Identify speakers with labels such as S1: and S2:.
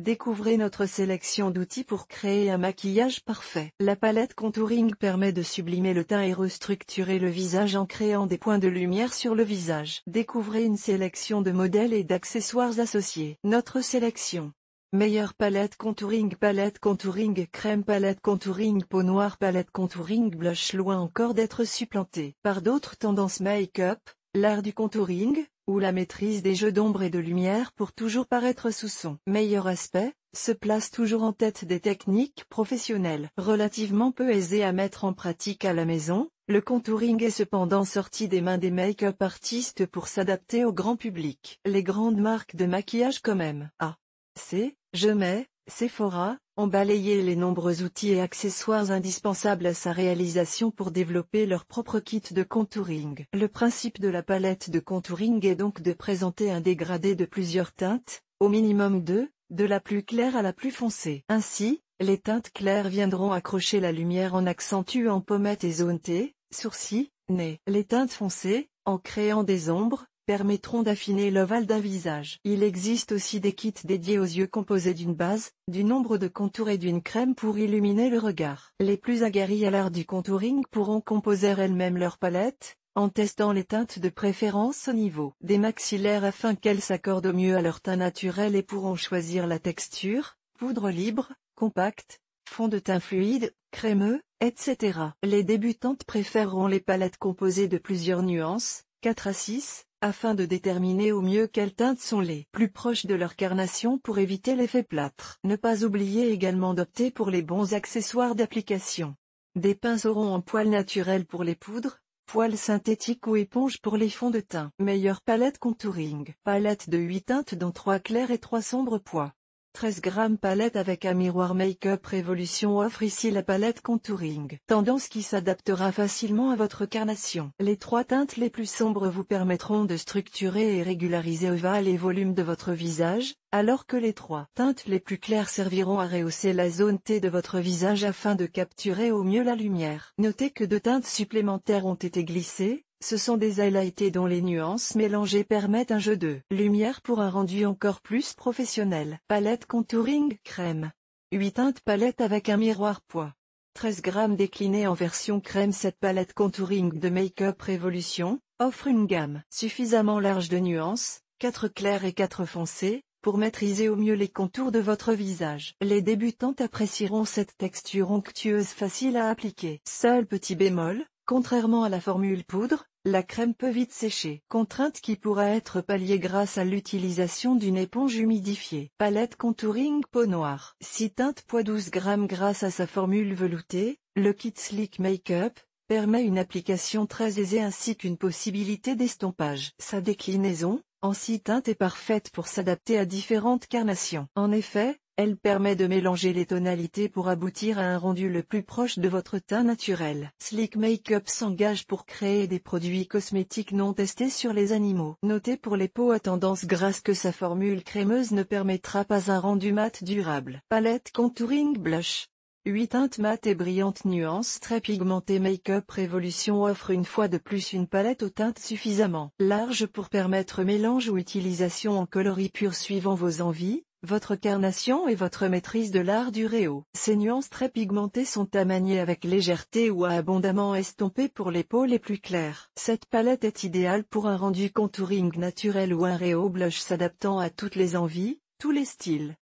S1: Découvrez notre sélection d'outils pour créer un maquillage parfait. La palette contouring permet de sublimer le teint et restructurer le visage en créant des points de lumière sur le visage. Découvrez une sélection de modèles et d'accessoires associés. Notre sélection. Meilleure palette contouring palette contouring crème palette contouring peau noire palette contouring blush loin encore d'être supplantée par d'autres tendances make-up, l'art du contouring, ou la maîtrise des jeux d'ombre et de lumière pour toujours paraître sous son meilleur aspect, se place toujours en tête des techniques professionnelles. Relativement peu aisées à mettre en pratique à la maison, le contouring est cependant sorti des mains des make-up artistes pour s'adapter au grand public. Les grandes marques de maquillage quand même. A. C. Je mets, Sephora, ont balayé les nombreux outils et accessoires indispensables à sa réalisation pour développer leur propre kit de contouring. Le principe de la palette de contouring est donc de présenter un dégradé de plusieurs teintes, au minimum deux, de la plus claire à la plus foncée. Ainsi, les teintes claires viendront accrocher la lumière en accentuant pommettes et zones T, sourcils, nez. Les teintes foncées, en créant des ombres, permettront d'affiner l'ovale d'un visage. Il existe aussi des kits dédiés aux yeux composés d'une base, du nombre de contours et d'une crème pour illuminer le regard. Les plus aguerris à l'art du contouring pourront composer elles-mêmes leurs palettes, en testant les teintes de préférence au niveau des maxillaires afin qu'elles s'accordent au mieux à leur teint naturel et pourront choisir la texture, poudre libre, compacte, fond de teint fluide, crémeux, etc. Les débutantes préféreront les palettes composées de plusieurs nuances, 4 à 6, afin de déterminer au mieux quelles teintes sont les plus proches de leur carnation pour éviter l'effet plâtre. Ne pas oublier également d'opter pour les bons accessoires d'application. Des pinceaux auront en poils naturels pour les poudres, poils synthétiques ou éponge pour les fonds de teint. Meilleure palette contouring. Palette de 8 teintes dont 3 claires et 3 sombres poids. 13 grammes palette avec un miroir Make-up révolution offre ici la palette contouring. Tendance qui s'adaptera facilement à votre carnation. Les trois teintes les plus sombres vous permettront de structurer et régulariser ovale et volume de votre visage, alors que les trois teintes les plus claires serviront à rehausser la zone T de votre visage afin de capturer au mieux la lumière. Notez que deux teintes supplémentaires ont été glissées, ce sont des highlightés dont les nuances mélangées permettent un jeu de lumière pour un rendu encore plus professionnel. Palette contouring crème. 8 teintes palette avec un miroir poids. 13 grammes déclinée en version crème cette palette contouring de Make-up Revolution offre une gamme suffisamment large de nuances, 4 claires et 4 foncées, pour maîtriser au mieux les contours de votre visage. Les débutantes apprécieront cette texture onctueuse facile à appliquer. Seul petit bémol, Contrairement à la formule poudre, la crème peut vite sécher. Contrainte qui pourra être palliée grâce à l'utilisation d'une éponge humidifiée. Palette contouring peau noire. 6 teintes poids 12 grammes grâce à sa formule veloutée, le kit Slick Makeup permet une application très aisée ainsi qu'une possibilité d'estompage. Sa déclinaison, en 6 teintes est parfaite pour s'adapter à différentes carnations. En effet, elle permet de mélanger les tonalités pour aboutir à un rendu le plus proche de votre teint naturel. Slick Makeup s'engage pour créer des produits cosmétiques non testés sur les animaux. Notez pour les peaux à tendance grasse que sa formule crémeuse ne permettra pas un rendu mat durable. Palette Contouring Blush 8 teintes mates et brillantes nuances très pigmentées Makeup Revolution offre une fois de plus une palette aux teintes suffisamment larges pour permettre mélange ou utilisation en coloris purs suivant vos envies, votre carnation et votre maîtrise de l'art du réo. Ces nuances très pigmentées sont à manier avec légèreté ou à abondamment estompées pour les peaux les plus claires. Cette palette est idéale pour un rendu contouring naturel ou un réo blush s'adaptant à toutes les envies, tous les styles.